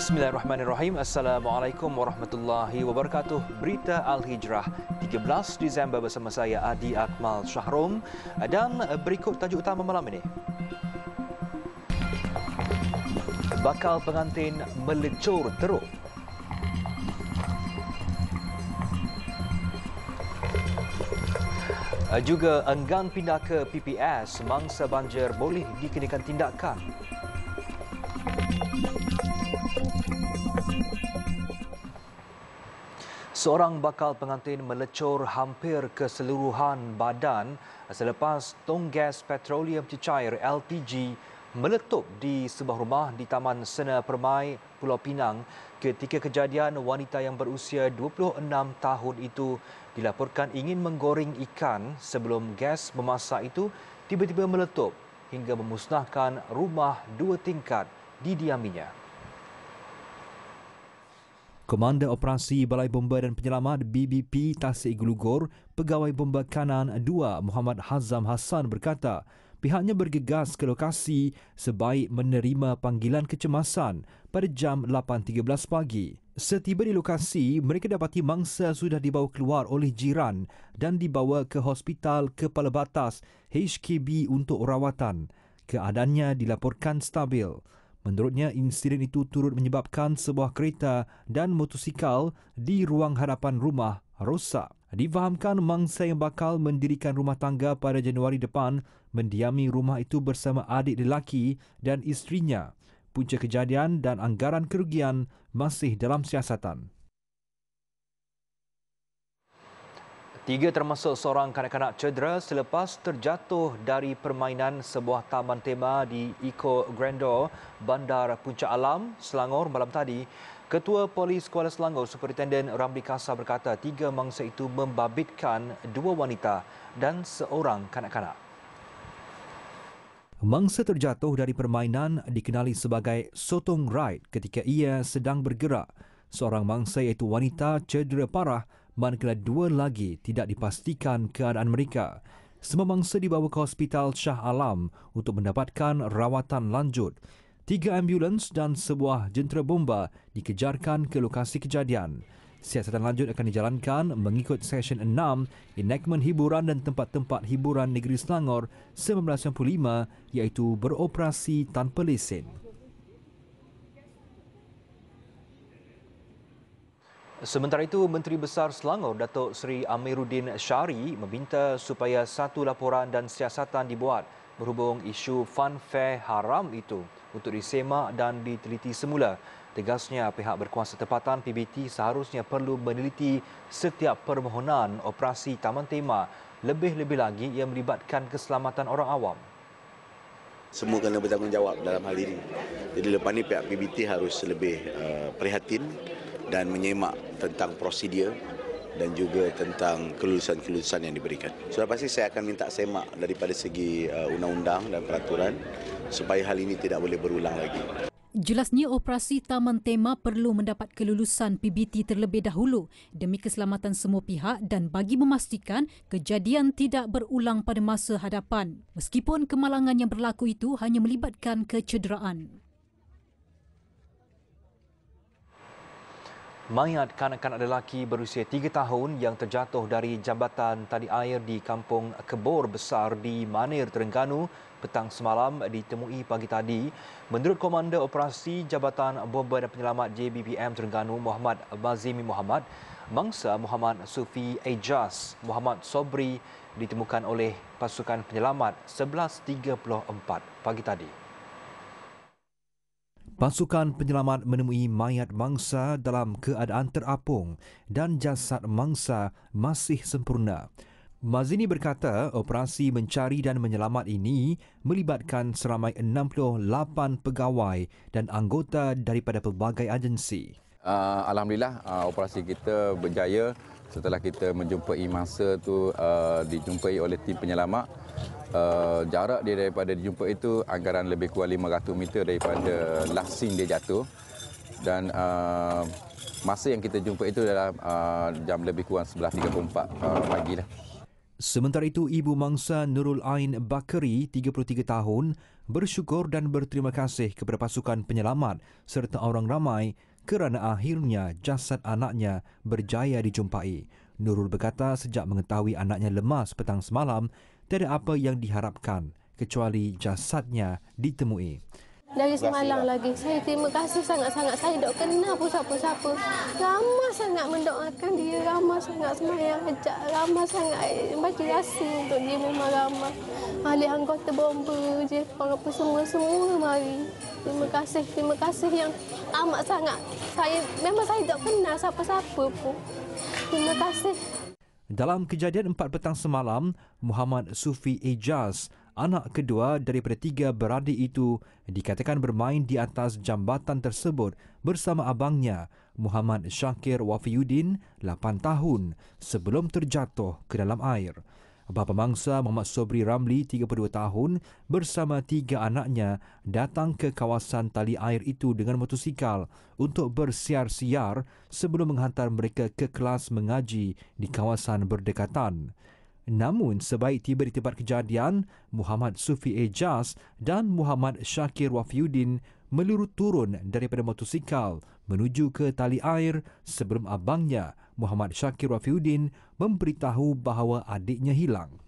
Bismillahirrahmanirrahim. Assalamualaikum warahmatullahi wabarakatuh. Berita Al-Hijrah 13 Disember bersama saya Adi Akmal Syahrum dan eh, berikut tajuk utama malam ini. Bakal pengantin melecur teruk. Eh, juga enggan pindah ke PPS mangsa banjir boleh dikenakan tindakan. Seorang bakal pengantin melecur hampir keseluruhan badan selepas tong gas petroleum cecair LPG meletup di sebuah rumah di Taman Sena Permai, Pulau Pinang ketika kejadian wanita yang berusia 26 tahun itu dilaporkan ingin menggoreng ikan sebelum gas memasak itu tiba-tiba meletup hingga memusnahkan rumah dua tingkat didiaminya. diaminya. Komanda Operasi Balai Bomba dan Penyelamat BBP Tasik Gulugor, Pegawai Bomba Kanan 2 Muhammad Hazam Hassan berkata, pihaknya bergegas ke lokasi sebaik menerima panggilan kecemasan pada jam 8.13 pagi. Setiba di lokasi, mereka dapati mangsa sudah dibawa keluar oleh jiran dan dibawa ke Hospital Kepala Batas HKB untuk rawatan. Keadaannya dilaporkan stabil. Menurutnya, insiden itu turut menyebabkan sebuah kereta dan motosikal di ruang hadapan rumah rosak. Difahamkan mangsa yang bakal mendirikan rumah tangga pada Januari depan mendiami rumah itu bersama adik lelaki dan isterinya. Punca kejadian dan anggaran kerugian masih dalam siasatan. Tiga termasuk seorang kanak-kanak cedera selepas terjatuh dari permainan sebuah taman tema di Eco Grandor, Bandar Puncak Alam, Selangor malam tadi. Ketua Polis Kuala Selangor, Superintenden Ramli Kasar berkata tiga mangsa itu membabitkan dua wanita dan seorang kanak-kanak. Mangsa terjatuh dari permainan dikenali sebagai Sotong Ride ketika ia sedang bergerak. Seorang mangsa iaitu wanita cedera parah manakala dua lagi tidak dipastikan keadaan mereka. Semua mangsa dibawa ke Hospital Shah Alam untuk mendapatkan rawatan lanjut. Tiga ambulans dan sebuah jentera bomba dikejarkan ke lokasi kejadian. Siasatan lanjut akan dijalankan mengikut Session 6 enakmen Hiburan dan Tempat-Tempat Hiburan Negeri Selangor 1995 iaitu beroperasi tanpa lesen. Sementara itu, Menteri Besar Selangor Datuk Seri Amiruddin Syari meminta supaya satu laporan dan siasatan dibuat berhubung isu funfair haram itu untuk disemak dan diteliti semula. Tegasnya, pihak berkuasa tempatan PBT seharusnya perlu meneliti setiap permohonan operasi taman tema lebih-lebih lagi yang melibatkan keselamatan orang awam. Semua kena bertanggungjawab dalam hal ini. Jadi lepas ini pihak PBT harus lebih uh, prihatin dan menyemak tentang prosedur dan juga tentang kelulusan-kelulusan yang diberikan. Sudah pasti saya akan minta semak daripada segi uh, undang-undang dan peraturan supaya hal ini tidak boleh berulang lagi. Jelasnya operasi Taman Tema perlu mendapat kelulusan PBT terlebih dahulu demi keselamatan semua pihak dan bagi memastikan kejadian tidak berulang pada masa hadapan meskipun kemalangan yang berlaku itu hanya melibatkan kecederaan. Mayat kanak-kanak lelaki berusia tiga tahun yang terjatuh dari jambatan tali air di kampung Kebor Besar di Manir, Terengganu petang semalam ditemui pagi tadi. Menurut Komander Operasi Jabatan Bomba dan Penyelamat JBPM Terengganu Muhammad Bazimi Muhammad, mangsa Muhammad Sufi Ejas Muhammad Sobri ditemukan oleh pasukan penyelamat 11.34 pagi tadi. Pasukan penyelamat menemui mayat mangsa dalam keadaan terapung dan jasad mangsa masih sempurna. Mazini berkata operasi mencari dan menyelamat ini melibatkan seramai 68 pegawai dan anggota daripada pelbagai agensi uh, alhamdulillah uh, operasi kita berjaya setelah kita menjumpai mangsa tu uh, dijumpai oleh tim penyelamat uh, jarak dia daripada dijumpai itu anggaran lebih kurang 500 meter daripada last dia jatuh dan uh, masa yang kita jumpa itu adalah uh, jam lebih kurang 11.34 uh, pagi lah. Sementara itu, ibu mangsa Nurul Ain Bakri, 33 tahun, bersyukur dan berterima kasih kepada pasukan penyelamat serta orang ramai kerana akhirnya jasad anaknya berjaya dijumpai. Nurul berkata sejak mengetahui anaknya lemas petang semalam, tiada apa yang diharapkan kecuali jasadnya ditemui. Dari semalam lagi. Saya terima kasih sangat-sangat. Saya tak kenal pun siapa-siapa. Ramah sangat mendoakan dia. Ramah sangat semayang ajak. Ramah sangat baca yasin untuk dia memang ramah. Ahli anggota bomba je. Orang pun semua-semua mari. Terima kasih. Terima kasih yang amat sangat. Saya Memang saya tak kenal siapa-siapa pun. Terima kasih. Dalam kejadian empat petang semalam, Muhammad Sufi Ejaz anak kedua daripada tiga beradik itu dikatakan bermain di atas jambatan tersebut bersama abangnya, Muhammad Syakir Wafiuddin, 8 tahun, sebelum terjatuh ke dalam air. Bapa mangsa Muhammad Sobri Ramli, 32 tahun, bersama tiga anaknya datang ke kawasan tali air itu dengan motosikal untuk bersiar-siar sebelum menghantar mereka ke kelas mengaji di kawasan berdekatan. Namun sebaik tiba di tempat kejadian, Muhammad Sufi Ejaz dan Muhammad Syakir Wafiuddin meluru turun daripada motosikal menuju ke tali air sebelum abangnya, Muhammad Syakir Wafiuddin, memberitahu bahawa adiknya hilang.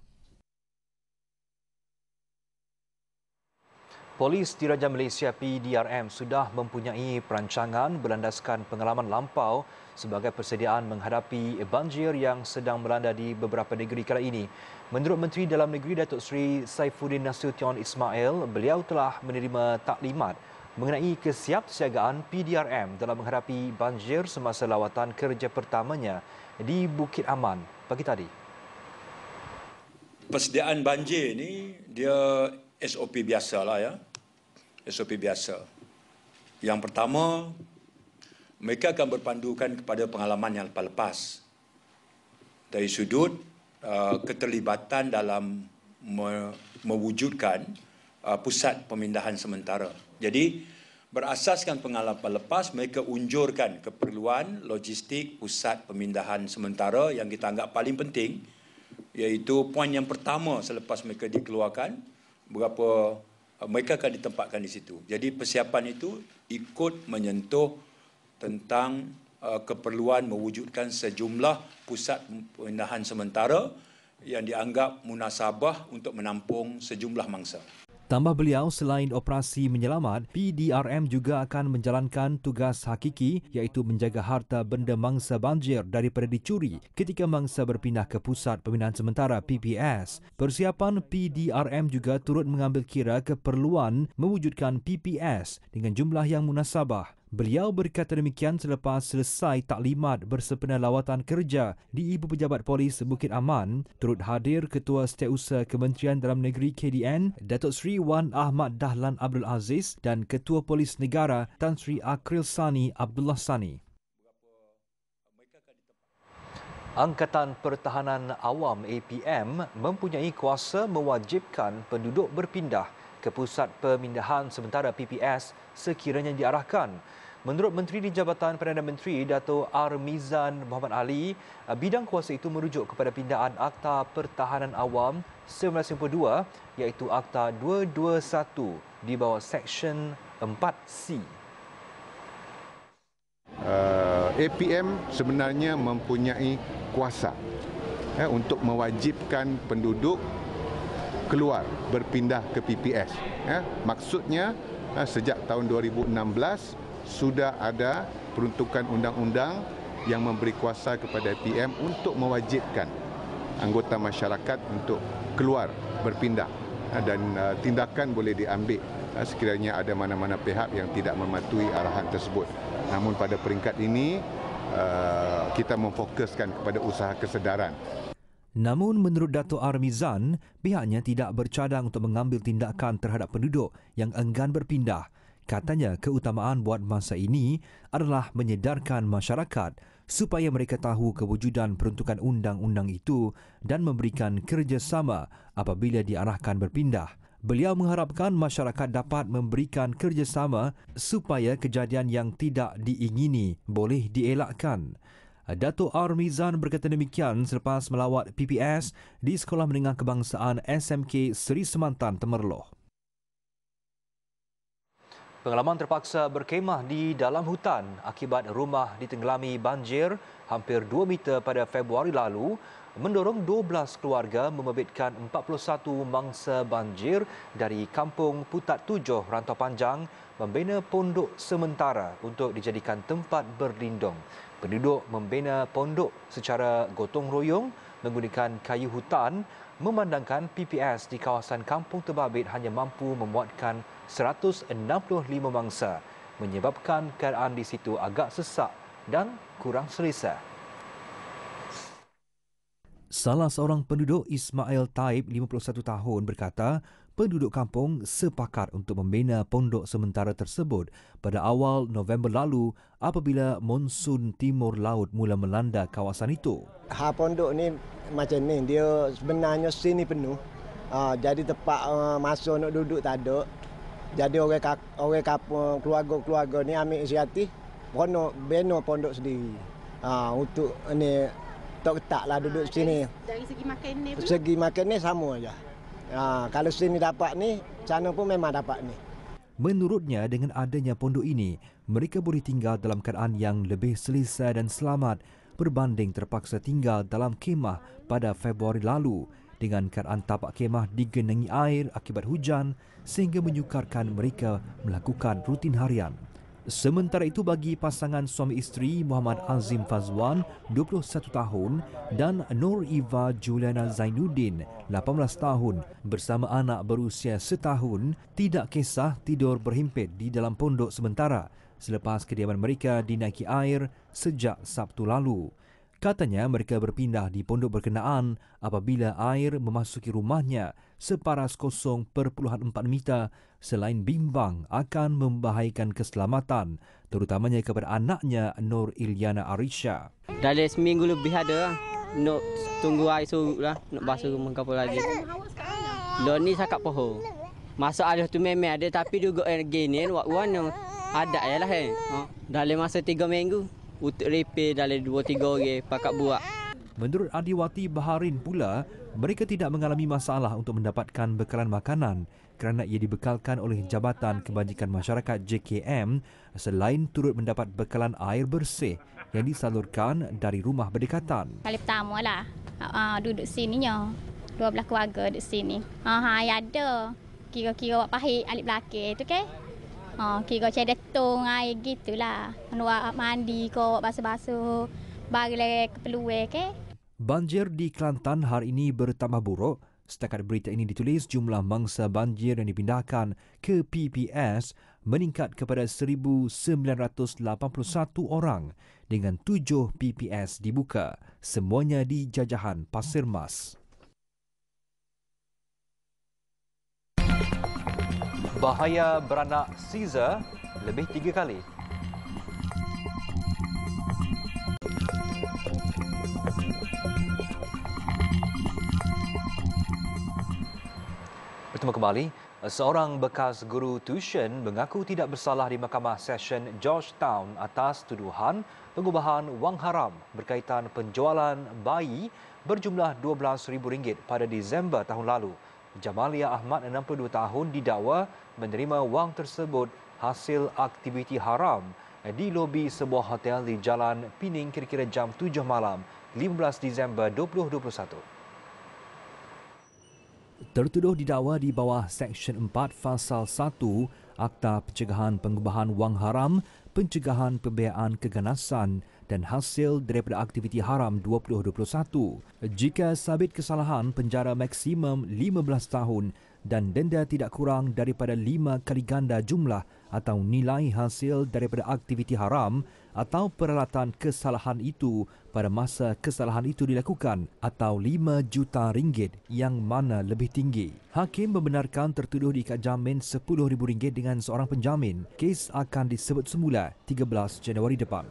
Polis Diraja Malaysia PDRM sudah mempunyai perancangan berlandaskan pengalaman lampau sebagai persediaan menghadapi banjir yang sedang melanda di beberapa negeri kali ini. Menurut Menteri Dalam Negeri Datuk Seri Saifuddin Nasution Ismail, beliau telah menerima taklimat mengenai kesiapsiagaan PDRM dalam menghadapi banjir semasa lawatan kerja pertamanya di Bukit Aman pagi tadi. Persediaan banjir ini dia SOP biasa lah ya. SOP biasa. Yang pertama, mereka akan berpandukan kepada pengalaman yang lepas-lepas dari sudut uh, keterlibatan dalam me- mewujudkan uh, pusat pemindahan sementara. Jadi berasaskan pengalaman lepas mereka unjurkan keperluan logistik pusat pemindahan sementara yang kita anggap paling penting iaitu poin yang pertama selepas mereka dikeluarkan berapa uh, mereka akan ditempatkan di situ. Jadi persiapan itu ikut menyentuh tentang uh, keperluan mewujudkan sejumlah pusat pemindahan sementara yang dianggap munasabah untuk menampung sejumlah mangsa. Tambah beliau, selain operasi menyelamat, PDRM juga akan menjalankan tugas hakiki iaitu menjaga harta benda mangsa banjir daripada dicuri ketika mangsa berpindah ke Pusat Pembinaan Sementara PPS. Persiapan PDRM juga turut mengambil kira keperluan mewujudkan PPS dengan jumlah yang munasabah. Beliau berkata demikian selepas selesai taklimat bersempena lawatan kerja di Ibu Pejabat Polis Bukit Aman, turut hadir Ketua Setiausaha Kementerian Dalam Negeri KDN, Datuk Seri Wan Ahmad Dahlan Abdul Aziz dan Ketua Polis Negara Tan Sri Akril Sani Abdullah Sani. Angkatan Pertahanan Awam APM mempunyai kuasa mewajibkan penduduk berpindah ke pusat pemindahan sementara PPS sekiranya diarahkan. Menurut Menteri di Jabatan Perdana Menteri Dato Armizan Muhammad Ali, eh, bidang kuasa itu merujuk kepada pindaan Akta Pertahanan Awam 1992 iaitu Akta 221 di bawah Seksyen 4C. Uh, eh, APM sebenarnya mempunyai kuasa ya, untuk mewajibkan penduduk keluar berpindah ke PPS. Ya. Maksudnya uh, sejak tahun 2016 sudah ada peruntukan undang-undang yang memberi kuasa kepada PM untuk mewajibkan anggota masyarakat untuk keluar berpindah ah, dan ah, tindakan boleh diambil ah, sekiranya ada mana-mana pihak yang tidak mematuhi arahan tersebut. Namun pada peringkat ini kita memfokuskan kepada usaha kesedaran. Namun menurut Dato Armizan, pihaknya tidak bercadang untuk mengambil tindakan terhadap penduduk yang enggan berpindah Katanya keutamaan buat masa ini adalah menyedarkan masyarakat supaya mereka tahu kewujudan peruntukan undang-undang itu dan memberikan kerjasama apabila diarahkan berpindah. Beliau mengharapkan masyarakat dapat memberikan kerjasama supaya kejadian yang tidak diingini boleh dielakkan. Dato' Armizan berkata demikian selepas melawat PPS di Sekolah Menengah Kebangsaan SMK Seri Semantan Temerloh. Pengalaman terpaksa berkemah di dalam hutan akibat rumah ditenggelami banjir hampir 2 meter pada Februari lalu mendorong 12 keluarga membebitkan 41 mangsa banjir dari kampung Putat Tujuh Rantau Panjang membina pondok sementara untuk dijadikan tempat berlindung. Penduduk membina pondok secara gotong royong menggunakan kayu hutan memandangkan PPS di kawasan Kampung Terbabit hanya mampu memuatkan 165 mangsa menyebabkan keadaan di situ agak sesak dan kurang selesa. Salah seorang penduduk Ismail Taib, 51 tahun, berkata penduduk kampung sepakat untuk membina pondok sementara tersebut pada awal November lalu apabila monsun timur laut mula melanda kawasan itu. Ha pondok ni macam ni, dia sebenarnya sini penuh. Uh, jadi tempat uh, ha, masuk nak duduk tak ada. Jadi orang orang kampung keluarga-keluarga ni ambil inisiatif bina bina pondok sendiri. Uh, untuk ni tak ketaklah duduk sini. Dari, dari segi makan ni. Segi makan ni sama aja. Ha, kalau sini dapat ni, sana pun memang dapat ni. Menurutnya, dengan adanya pondok ini, mereka boleh tinggal dalam keadaan yang lebih selesa dan selamat berbanding terpaksa tinggal dalam kemah pada Februari lalu dengan keadaan tapak kemah digenangi air akibat hujan sehingga menyukarkan mereka melakukan rutin harian. Sementara itu bagi pasangan suami isteri Muhammad Azim Fazwan, 21 tahun dan Nur Iva Juliana Zainuddin, 18 tahun bersama anak berusia setahun, tidak kisah tidur berhimpit di dalam pondok sementara selepas kediaman mereka dinaiki air sejak Sabtu lalu. Katanya mereka berpindah di pondok berkenaan apabila air memasuki rumahnya separas empat meter selain bimbang akan membahayakan keselamatan terutamanya kepada anaknya Nur Ilyana Arisha. Dah ada seminggu lebih ada nak tunggu air suruh lah, nak basuh rumah kapal lagi. Doni sakap poho. Masa ada tu memang ada tapi juga gini, wak wak ada ya lah eh. Ha, dah ada masa tiga minggu untuk repair dalam 2-3 orang pakat buat. Menurut Adiwati Baharin pula, mereka tidak mengalami masalah untuk mendapatkan bekalan makanan kerana ia dibekalkan oleh Jabatan Kebajikan Masyarakat JKM selain turut mendapat bekalan air bersih yang disalurkan dari rumah berdekatan. Kali pertama lah uh, duduk sini ya. Dua belah keluarga di sini. Ah, ha, uh, ha, ada kira-kira pahit alik belakang itu kan. Ha, kira macam detong air gitulah. Luar mandi ko basuh-basuh. Barilah keperluan ke. Banjir di Kelantan hari ini bertambah buruk. Setakat berita ini ditulis, jumlah mangsa banjir yang dipindahkan ke PPS meningkat kepada 1,981 orang dengan tujuh PPS dibuka, semuanya di jajahan Pasir Mas bahaya beranak Caesar lebih tiga kali. Bertemu kembali, seorang bekas guru tuition mengaku tidak bersalah di Mahkamah Session Georgetown atas tuduhan pengubahan wang haram berkaitan penjualan bayi berjumlah RM12,000 pada Disember tahun lalu. Jamalia Ahmad 62 tahun didakwa menerima wang tersebut hasil aktiviti haram di lobi sebuah hotel di Jalan Pining kira-kira jam 7 malam 15 Disember 2021. Tertuduh didakwa di bawah Seksyen 4 Fasal 1 Akta Pencegahan Pengubahan Wang Haram Pencegahan Pembiayaan Keganasan dan hasil daripada aktiviti haram 2021. Jika sabit kesalahan penjara maksimum 15 tahun dan denda tidak kurang daripada 5 kali ganda jumlah atau nilai hasil daripada aktiviti haram atau peralatan kesalahan itu pada masa kesalahan itu dilakukan atau 5 juta ringgit yang mana lebih tinggi. Hakim membenarkan tertuduh diikat jamin RM10,000 dengan seorang penjamin. Kes akan disebut semula 13 Januari depan.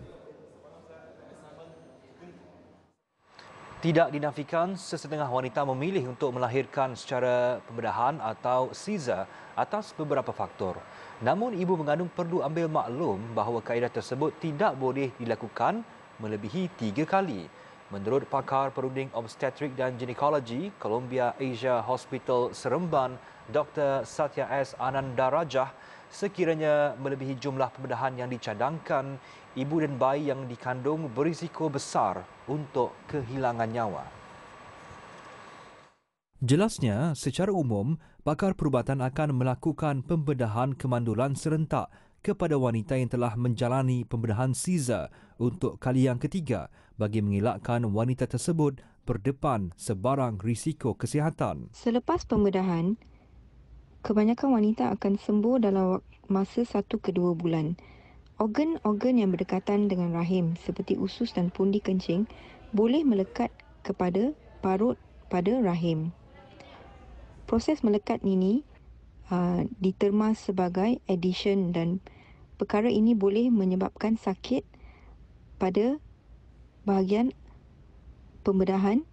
Tidak dinafikan sesetengah wanita memilih untuk melahirkan secara pembedahan atau siza atas beberapa faktor. Namun ibu mengandung perlu ambil maklum bahawa kaedah tersebut tidak boleh dilakukan melebihi tiga kali. Menurut pakar perunding obstetrik dan ginekologi Columbia Asia Hospital Seremban, Dr. Satya S. Anandarajah, sekiranya melebihi jumlah pembedahan yang dicadangkan, ibu dan bayi yang dikandung berisiko besar untuk kehilangan nyawa. Jelasnya, secara umum, pakar perubatan akan melakukan pembedahan kemandulan serentak kepada wanita yang telah menjalani pembedahan Caesar untuk kali yang ketiga bagi mengelakkan wanita tersebut berdepan sebarang risiko kesihatan. Selepas pembedahan, kebanyakan wanita akan sembuh dalam masa satu ke dua bulan. Organ-organ yang berdekatan dengan rahim seperti usus dan pundi kencing boleh melekat kepada parut pada rahim. Proses melekat ini uh, diterma sebagai addition dan perkara ini boleh menyebabkan sakit pada bahagian pembedahan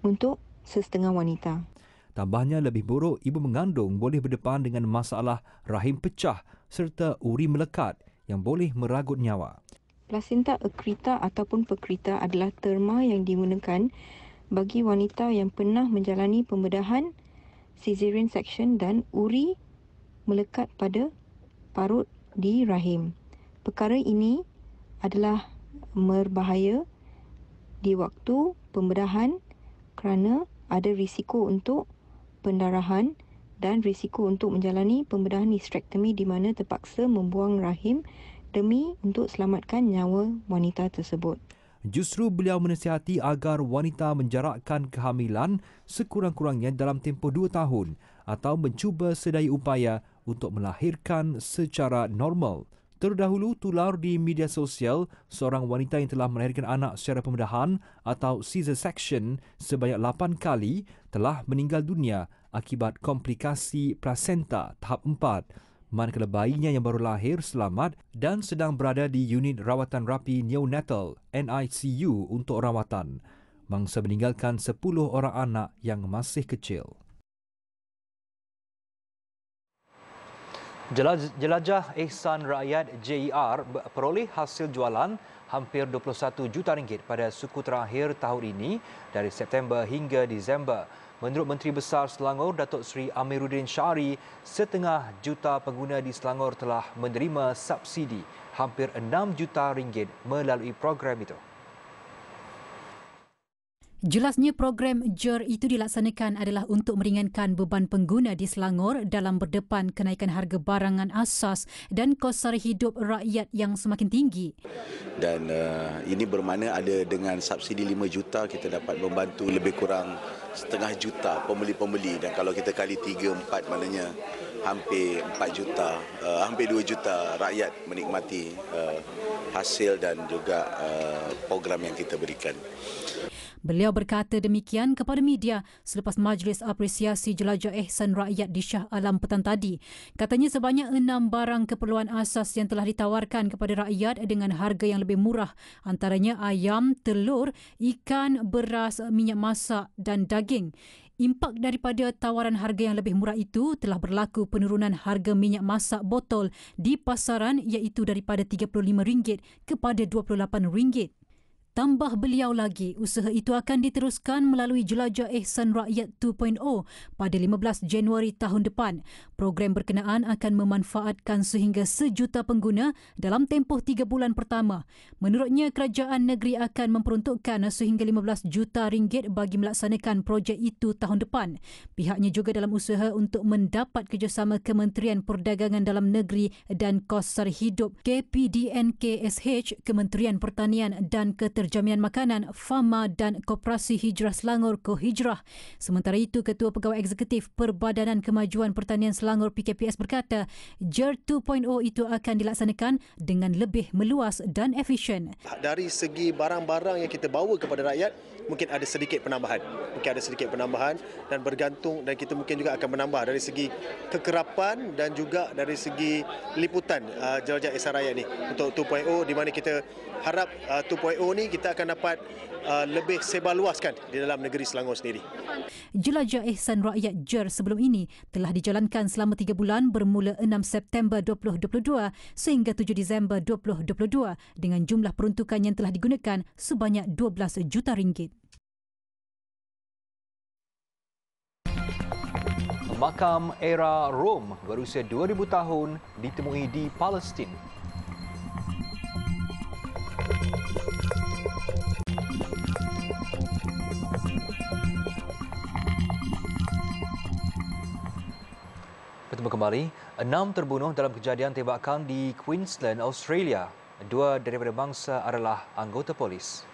untuk sesetengah wanita. Tambahnya lebih buruk, ibu mengandung boleh berdepan dengan masalah rahim pecah serta uri melekat yang boleh meragut nyawa. Plasenta akrita ataupun pekrita adalah terma yang digunakan bagi wanita yang pernah menjalani pembedahan cesarean section dan uri melekat pada parut di rahim. Perkara ini adalah merbahaya di waktu pembedahan kerana ada risiko untuk pendarahan dan risiko untuk menjalani pembedahan hysterectomy di mana terpaksa membuang rahim demi untuk selamatkan nyawa wanita tersebut. Justru beliau menasihati agar wanita menjarakkan kehamilan sekurang-kurangnya dalam tempoh dua tahun atau mencuba sedaya upaya untuk melahirkan secara normal Terdahulu tular di media sosial seorang wanita yang telah melahirkan anak secara pembedahan atau caesar section sebanyak 8 kali telah meninggal dunia akibat komplikasi placenta tahap 4 manakala bayinya yang baru lahir selamat dan sedang berada di unit rawatan rapi neonatal NICU untuk rawatan mangsa meninggalkan 10 orang anak yang masih kecil. Jelajah Ihsan Rakyat JIR e peroleh hasil jualan hampir 21 juta ringgit pada suku terakhir tahun ini dari September hingga Disember. Menurut Menteri Besar Selangor Datuk Seri Amiruddin Syari, setengah juta pengguna di Selangor telah menerima subsidi hampir 6 juta ringgit melalui program itu. Jelasnya program JER itu dilaksanakan adalah untuk meringankan beban pengguna di Selangor dalam berdepan kenaikan harga barangan asas dan kos sara hidup rakyat yang semakin tinggi. Dan uh, ini bermakna ada dengan subsidi 5 juta kita dapat membantu lebih kurang setengah juta pembeli-pembeli dan kalau kita kali 3 4 maknanya hampir 4 juta uh, hampir 2 juta rakyat menikmati uh, hasil dan juga uh, program yang kita berikan. Beliau berkata demikian kepada media selepas Majlis Apresiasi Jelajah Ehsan Rakyat di Shah Alam petang tadi. Katanya sebanyak enam barang keperluan asas yang telah ditawarkan kepada rakyat dengan harga yang lebih murah. Antaranya ayam, telur, ikan, beras, minyak masak dan daging. Impak daripada tawaran harga yang lebih murah itu telah berlaku penurunan harga minyak masak botol di pasaran iaitu daripada RM35 kepada RM28. Tambah beliau lagi, usaha itu akan diteruskan melalui Jelajah ehsan Rakyat 2.0 pada 15 Januari tahun depan. Program berkenaan akan memanfaatkan sehingga sejuta pengguna dalam tempoh tiga bulan pertama. Menurutnya, kerajaan negeri akan memperuntukkan sehingga 15 juta ringgit bagi melaksanakan projek itu tahun depan. Pihaknya juga dalam usaha untuk mendapat kerjasama Kementerian Perdagangan Dalam Negeri dan Kos Sar Hidup KPDNKSH, Kementerian Pertanian dan Keterangan Jaminan Makanan, FAMA dan Koperasi Hijrah Selangor Kohijrah. Sementara itu, Ketua Pegawai Eksekutif Perbadanan Kemajuan Pertanian Selangor PKPS berkata, JER 2.0 itu akan dilaksanakan dengan lebih meluas dan efisien. Dari segi barang-barang yang kita bawa kepada rakyat, mungkin ada sedikit penambahan. Mungkin ada sedikit penambahan dan bergantung dan kita mungkin juga akan menambah dari segi kekerapan dan juga dari segi liputan uh, jelajah esaraya ini untuk 2.0 di mana kita harap uh, 2.0 ini kita akan dapat uh, lebih sebar luaskan di dalam negeri Selangor sendiri. Jelajah Ihsan Rakyat JER sebelum ini telah dijalankan selama tiga bulan bermula 6 September 2022 sehingga 7 Disember 2022 dengan jumlah peruntukan yang telah digunakan sebanyak 12 juta ringgit. Makam era Rom berusia 2000 tahun ditemui di Palestin. Ketemu kembali, enam terbunuh dalam kejadian tembakan di Queensland, Australia. Dua daripada bangsa adalah anggota polis.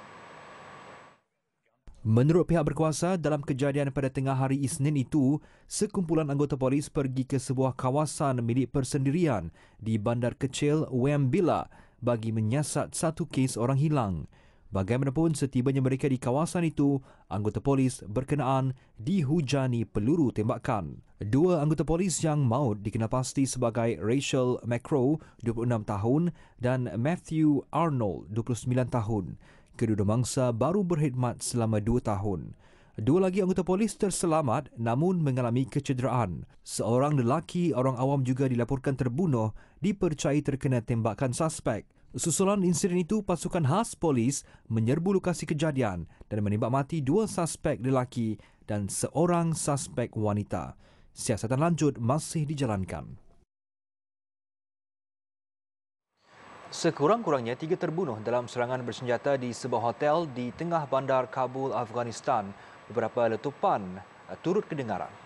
Menurut pihak berkuasa, dalam kejadian pada tengah hari Isnin itu, sekumpulan anggota polis pergi ke sebuah kawasan milik persendirian di bandar kecil Wembilla bagi menyiasat satu kes orang hilang. Bagaimanapun setibanya mereka di kawasan itu, anggota polis berkenaan dihujani peluru tembakan. Dua anggota polis yang maut dikenal sebagai Rachel Macro, 26 tahun dan Matthew Arnold, 29 tahun. Kedua mangsa baru berkhidmat selama dua tahun. Dua lagi anggota polis terselamat namun mengalami kecederaan. Seorang lelaki orang awam juga dilaporkan terbunuh dipercayai terkena tembakan suspek. Susulan insiden itu, pasukan khas polis menyerbu lokasi kejadian dan menembak mati dua suspek lelaki dan seorang suspek wanita. Siasatan lanjut masih dijalankan. Sekurang-kurangnya tiga terbunuh dalam serangan bersenjata di sebuah hotel di tengah bandar Kabul, Afghanistan. Beberapa letupan turut kedengaran.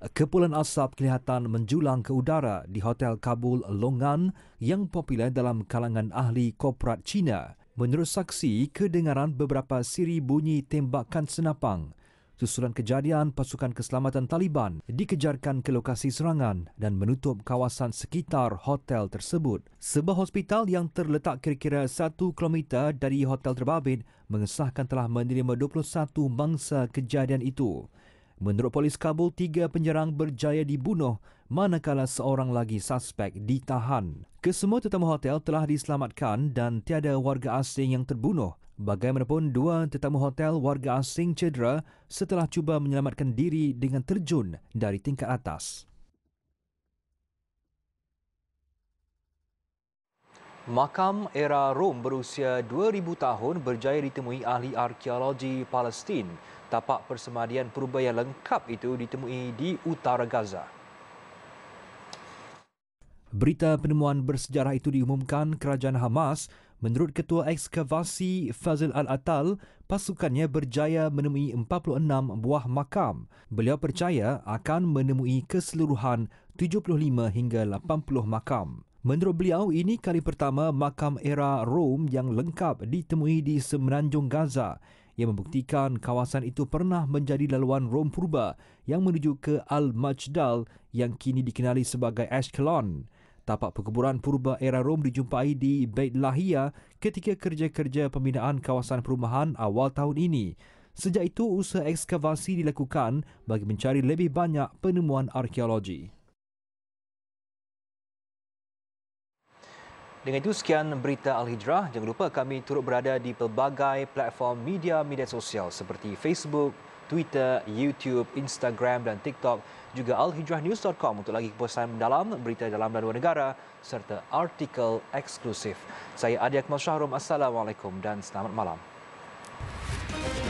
Kepulan asap kelihatan menjulang ke udara di Hotel Kabul Longan yang popular dalam kalangan ahli korporat China. Menurut saksi, kedengaran beberapa siri bunyi tembakan senapang. Susulan kejadian, pasukan keselamatan Taliban dikejarkan ke lokasi serangan dan menutup kawasan sekitar hotel tersebut. Sebuah hospital yang terletak kira-kira 1 km dari hotel terbabit mengesahkan telah menerima 21 mangsa kejadian itu. Menurut polis Kabul, tiga penyerang berjaya dibunuh manakala seorang lagi suspek ditahan. Kesemua tetamu hotel telah diselamatkan dan tiada warga asing yang terbunuh. Bagaimanapun, dua tetamu hotel warga asing cedera setelah cuba menyelamatkan diri dengan terjun dari tingkat atas. Makam era Rom berusia 2000 tahun berjaya ditemui ahli arkeologi Palestin tapak persemadian purba yang lengkap itu ditemui di utara Gaza. Berita penemuan bersejarah itu diumumkan kerajaan Hamas menurut ketua ekskavasi Fazil Al-Atal, pasukannya berjaya menemui 46 buah makam. Beliau percaya akan menemui keseluruhan 75 hingga 80 makam. Menurut beliau, ini kali pertama makam era Rom yang lengkap ditemui di semenanjung Gaza ia membuktikan kawasan itu pernah menjadi laluan Rom purba yang menuju ke Al-Majdal yang kini dikenali sebagai Ashkelon. Tapak perkuburan purba era Rom dijumpai di Beit Lahia ketika kerja-kerja pembinaan kawasan perumahan awal tahun ini. Sejak itu, usaha ekskavasi dilakukan bagi mencari lebih banyak penemuan arkeologi. Dengan itu sekian berita Al-Hijrah. Jangan lupa kami turut berada di pelbagai platform media-media sosial seperti Facebook, Twitter, YouTube, Instagram dan TikTok. Juga alhijrahnews.com untuk lagi kepuasan mendalam berita dalam dan luar negara serta artikel eksklusif. Saya Adi Akmal Syahrum. Assalamualaikum dan selamat malam. Thank you.